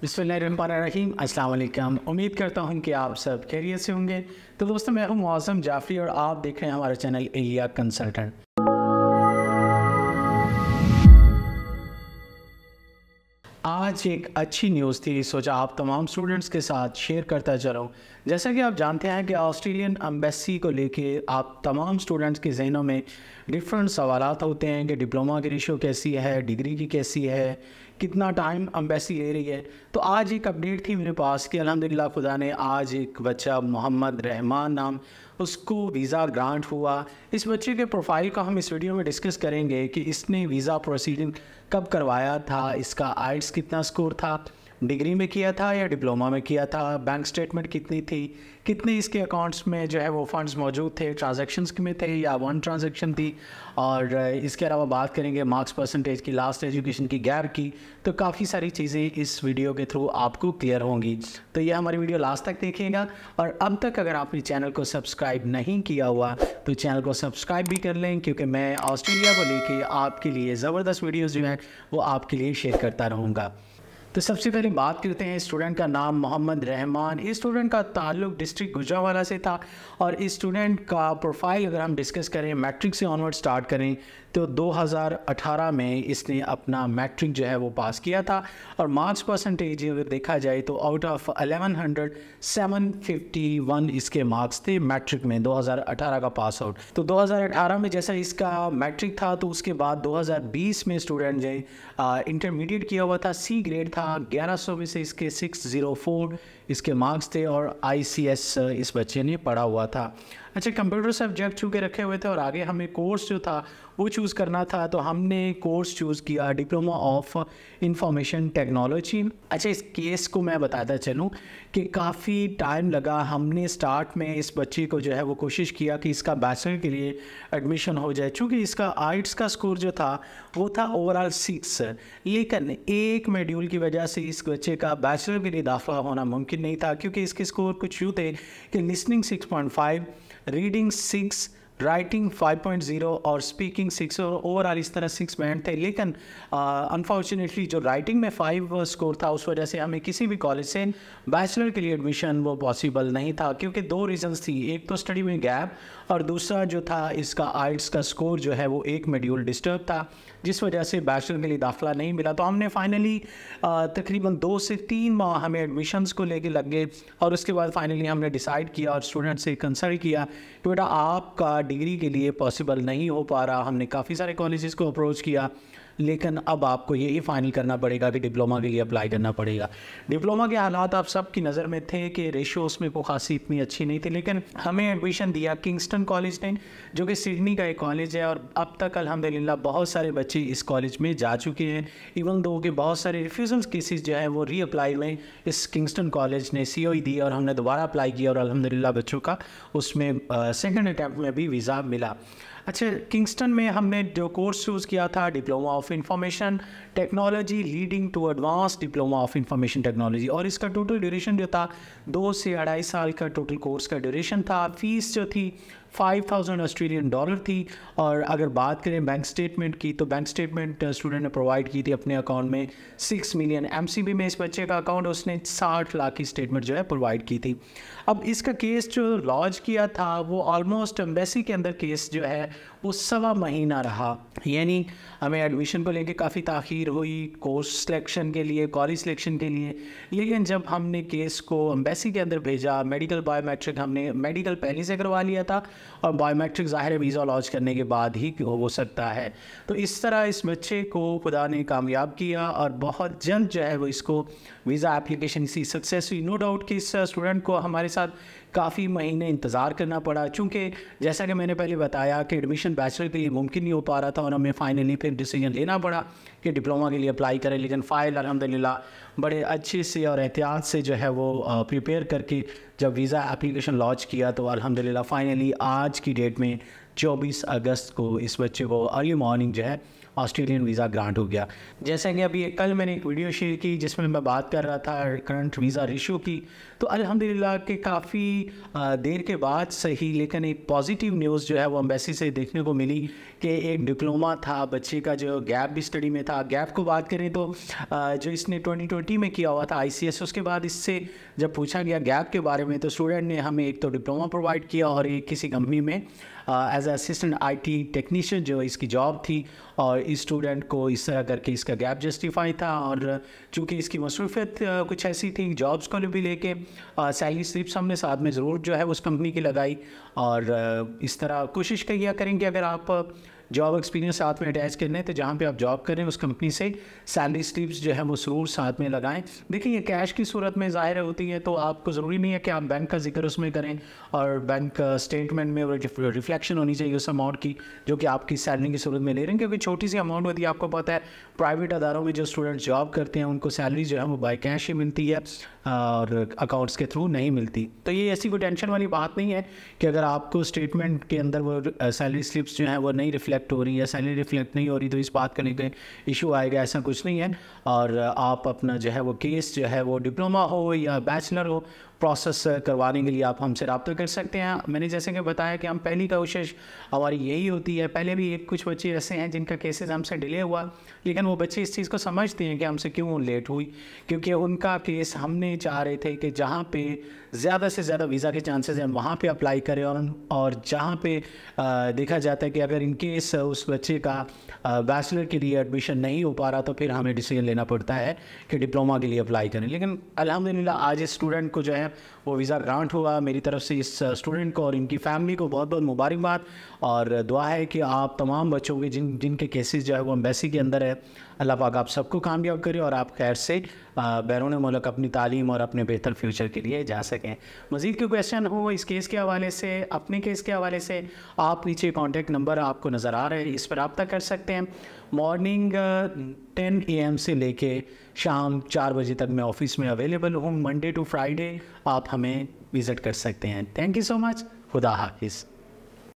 बिस्मिल्लाहिर्रहमानिर्रहीम अस्सलाम वालेकुम उम्मीद करता हूँ कि आप सब खैरियत से होंगे तो दोस्तों मैं हूँ मौसम जाफ़री और आप देख रहे हैं हमारा चैनल एलिया कंसल्टेंट आज एक अच्छी न्यूज़ थी सोचा आप तमाम स्टूडेंट्स के साथ शेयर करता चलूँ जैसा कि आप जानते हैं कि ऑस्ट्रेलियन एम्बेसी को लेके आप तमाम स्टूडेंट्स के जहनों में डिफरेंट सवाल होते हैं कि डिप्लोमा की रेशो कैसी है डिग्री की कैसी है कितना टाइम एम्बेसी ले रही है तो आज एक अपडेट थी मेरे पास कि अलहमदिल्ला खुदा ने आज एक बच्चा मोहम्मद रहमान नाम उसको वीज़ा ग्रांट हुआ इस बच्चे के प्रोफाइल का हम इस वीडियो में डिस्कस करेंगे कि इसने वीज़ा प्रोसीडिंग कब करवाया था इसका आइट्स कितना स्कोर था डिग्री में किया था या डिप्लोमा में किया था बैंक स्टेटमेंट कितनी थी कितने इसके अकाउंट्स में जो है वो फंड्स मौजूद थे ट्रांजेक्शन्स में थे या वन ट्रांजेक्शन थी और इसके अलावा बात करेंगे मार्क्स परसेंटेज की लास्ट एजुकेशन की गैप की तो काफ़ी सारी चीज़ें इस वीडियो के थ्रू आपको क्लियर होंगी तो ये हमारी वीडियो लास्ट तक देखिएगा और अब तक अगर आपने चैनल को सब्सक्राइब नहीं किया हुआ तो चैनल को सब्सक्राइब भी कर लें क्योंकि मैं ऑस्ट्रेलिया को लेकर आपके लिए ज़बरदस्त वीडियोज़ जो हैं वो आपके लिए शेयर करता रहूँगा तो सबसे पहले बात करते हैं स्टूडेंट का नाम मोहम्मद रहमान इस स्टूडेंट का ताल्लुक डिस्ट्रिक्ट गुजरावाला से था और इस स्टूडेंट का प्रोफाइल अगर हम डिस्कस करें मैट्रिक से ऑनवर्ड स्टार्ट करें तो 2018 में इसने अपना मैट्रिक जो है वो पास किया था और मार्क्स परसेंटेज अगर देखा जाए तो आउट ऑफ फिफ्टी वन इसके मार्क्स थे मैट्रिक में 2018 का पास आउट तो 2018 में जैसा इसका मैट्रिक था तो उसके बाद 2020 में स्टूडेंट जो इंटरमीडिएट किया हुआ था सी ग्रेड था 1100 में से इसके 604 इसके मार्क्स थे और आईसीएस uh, इस बच्चे ने पढ़ा हुआ था अच्छा कंप्यूटर सब्जेक्ट चूँ के रखे हुए थे और आगे हमें कोर्स जो था वो चूज़ करना था तो हमने कोर्स चूज़ किया डिप्लोमा ऑफ इंफॉर्मेशन टेक्नोलॉजी अच्छा इस केस को मैं बताता चलूँ कि काफ़ी टाइम लगा हमने स्टार्ट में इस बच्चे को जो है वो कोशिश किया कि इसका बैचलर के लिए एडमिशन हो जाए चूँकि इसका आर्ट्स का स्कोर जो था वो था ओवरऑल सिक्स लेकिन एक मेड्यूल की वजह से इस बच्चे का बैचलर के लिए दाखिला होना मुमकिन नहीं था क्योंकि इसके स्कोर कुछ यूँ थे कि listening six point five reading 6 writing 5.0 और स्पीकिंग सिक्स और ओवरऑल इस तरह सिक्स बैंड थे लेकिन अनफॉर्चुनेटली जो राइटिंग में फाइव स्कोर था उस वजह से हमें किसी भी कॉलेज से बैचलर के लिए एडमिशन वो पॉसिबल नहीं था क्योंकि दो रीजंस थी एक तो स्टडी में गैप और दूसरा जो था इसका आर्ट्स का स्कोर जो है वो एक मेड्यूल डिस्टर्ब था जिस वजह से बैचलर के लिए दाखिला नहीं मिला तो हमने फाइनली तकरीबन दो से तीन माह हमें एडमिशन्स को लेके लग गए और उसके बाद फाइनली हमने डिसाइड किया और स्टूडेंट से कंसल्ट किया कि बेटा आपका डिग्री के लिए पॉसिबल नहीं हो पा रहा हमने काफ़ी सारे कॉलेजेस को अप्रोच किया लेकिन अब आपको यही फ़ाइनल करना पड़ेगा कि डिप्लोमा के लिए अप्लाई करना पड़ेगा डिप्लोमा के हालात आप सब की नज़र में थे कि रेशो उसमें कोई खासी इतनी अच्छी नहीं थी लेकिन हमें एडमिशन दिया किंगस्टन कॉलेज ने जो कि सिडनी का एक कॉलेज है और अब तक अलहमदिल्ला बहुत सारे बच्चे इस कॉलेज में जा चुके हैं इवन दो के बहुत सारे रिफ्यूज़ल केसेज जो हैं वो रीअप्लाई में इस किंगस्टन कॉलेज ने सी e दी और हमने दोबारा अप्लाई किया और अलहमदिल्ला बच्चों का उसमें सेकेंड अटैम्प्ट में भी वीज़ा मिला अच्छा किंगस्टन में हमने जो कोर्स चूज़ किया था diploma of information technology leading to advance diploma of information technology और इसका टोटल ड्यूरेशन जो था दो से अढ़ाई साल का टोटल कोर्स का ड्यूरेशन था फीस जो थी 5000 ऑस्ट्रेलियन डॉलर थी और अगर बात करें बैंक स्टेटमेंट की तो बैंक स्टेटमेंट स्टूडेंट ने प्रोवाइड की थी अपने अकाउंट में सिक्स मिलियन एम में इस बच्चे का अकाउंट उसने साठ लाख की स्टेटमेंट जो है प्रोवाइड की थी अब इसका केस जो लॉन्च किया था वो ऑलमोस्ट एम्बेसी के अंदर केस जो है वो सवा महीना रहा यानी हमें एडमिशन को लेके काफ़ी ताखीर हुई कोर्स सिलेक्शन के लिए कॉलेज सिलेक्शन के लिए लेकिन जब हमने केस को एम्बेसी के अंदर भेजा मेडिकल बायोमेट्रिक हमने मेडिकल पहले से करवा लिया था और बायोमेट्रिक ज़ाहिर है वीज़ा लॉन्च करने के बाद ही हो सकता है तो इस तरह इस बच्चे को खुदा ने कामयाब किया और बहुत जल्द जो है वो इसको वीज़ा एप्लीकेशन इसी सक्सेस हुई नो डाउट कि इस स्टूडेंट को हमारे साथ काफ़ी महीने इंतज़ार करना पड़ा चूँकि जैसा कि मैंने पहले बताया कि एडमिशन बैचलर के लिए मुमकिन नहीं हो पा रहा था और हमें फ़ाइनली फिर डिसीजन लेना पड़ा कि डिप्लोमा के लिए अप्लाई करें लेकिन फ़ाइल अलहमदिल्ला बड़े अच्छे से और एहतियात से जो है वो प्रिपेयर करके जब वीज़ा एप्लीकेशन लॉन्च किया तो अलहमदिल्ला फ़ाइनली आज की डेट में चौबीस अगस्त को इस बच्चे को अर्ली मॉर्निंग जो है ऑस्ट्रेलियन वीज़ा ग्रांट हो गया जैसा कि अभी कल मैंने एक वीडियो शेयर की जिसमें मैं बात कर रहा था करंट वीज़ा इशू की तो अल्हम्दुलिल्लाह के काफ़ी देर के बाद सही लेकिन एक पॉजिटिव न्यूज़ जो है वो अम्बेसी से देखने को मिली कि एक डिप्लोमा था बच्चे का जो गैप भी स्टडी में था गैप को बात करें तो जो इसने ट्वेंटी में किया हुआ था आई उसके बाद इससे जब पूछा गया गैप के बारे में तो स्टूडेंट ने हमें एक तो डिप्लोमा प्रोवाइड किया और एक किसी कंपनी में एज असिस्टेंट आईटी टेक्नीशियन जो इसकी जॉब थी और इस स्टूडेंट को इस तरह करके इसका गैप जस्टिफाई था और चूँकि इसकी मसरूफियत कुछ ऐसी थी जॉब्स को भी लेके सैलरी स्लिप्स हमने साथ में ज़रूर जो है उस कंपनी की लगाई और इस तरह कोशिश किया करें कि अगर आप जॉब एक्सपीरियंस साथ में अटैच कर लें तो जहाँ पे आप जॉब करें उस कंपनी से सैलरी स्लिप्स जो है वो ज़रूर साथ में लगाएं देखिए ये कैश की सूरत में ज़ाहिर होती है तो आपको ज़रूरी नहीं है कि आप बैंक का जिक्र उसमें करें और बैंक स्टेटमेंट में रिफ्लेक्शन होनी चाहिए उस अमाउंट की जो कि आपकी सैलरी की सूरत में ले रहे हैं क्योंकि छोटी सी अमाउंट होती है आपको पता है प्राइवेट अदारों में जो स्टूडेंट जॉब करते हैं उनको सैलरी जो है वो बाई कैश ही मिलती है और अकाउंट्स के थ्रू नहीं मिलती तो ये ऐसी कोई टेंशन वाली बात नहीं है कि अगर आपको स्टेटमेंट के अंदर वो सैलरी स्लिप्स जो हैं वो नहीं रिफ्लेक्ट हो रही या सैलरी रिफ्लेक्ट नहीं हो रही तो इस बात का लेकर इशू आएगा ऐसा कुछ नहीं है और आप अपना जो है वो केस जो है वो डिप्लोमा हो या बैचलर हो प्रोसेस uh, करवाने के लिए आप हमसे रबा कर सकते हैं मैंने जैसे कि बताया कि हम पहली कोशिश हमारी यही होती है पहले भी एक कुछ बच्चे ऐसे हैं जिनका केसेस हमसे डिले हुआ लेकिन वो बच्चे इस चीज़ को समझते हैं कि हमसे क्यों लेट हुई क्योंकि उनका केस हमने चाह रहे थे कि जहाँ पे ज़्यादा से ज़्यादा वीज़ा के चांसेस हैं वहाँ पे अप्लाई करें और और जहाँ पे आ, देखा जाता है कि अगर इनकेस उस बच्चे का बैचलर के लिए एडमिशन नहीं हो पा रहा तो फिर हमें डिसीजन लेना पड़ता है कि डिप्लोमा के लिए अप्लाई करें लेकिन अलहमदिल्ला आज स्टूडेंट को जो है वो वीज़ा ग्रांट हुआ मेरी तरफ से इस स्टूडेंट को और इनकी फैमिली को बहुत बहुत मुबारकबाद और दुआ है कि आप तमाम बच्चों के जिन जिनके केसेस जो है वो एम्बेसी के अंदर है अल्लाह पाक आप सबको कामयाब करे और आप खैर से बैरून मुल्क अपनी तालीम और अपने बेहतर फ्यूचर के लिए जा सकें मज़ीद के क्वेश्चन हो इस केस के हवाले से अपने केस के हवाले से आप नीचे कॉन्टेक्ट नंबर आपको नज़र आ रहा है इस पर रबता कर सकते हैं मॉर्निंग टेन ए एम से लेके शाम चार बजे तक मैं ऑफिस में अवेलेबल हूँ मंडे टू फ्राइडे आप हमें विज़िट कर सकते हैं थैंक यू सो मच खुदा हाफिज़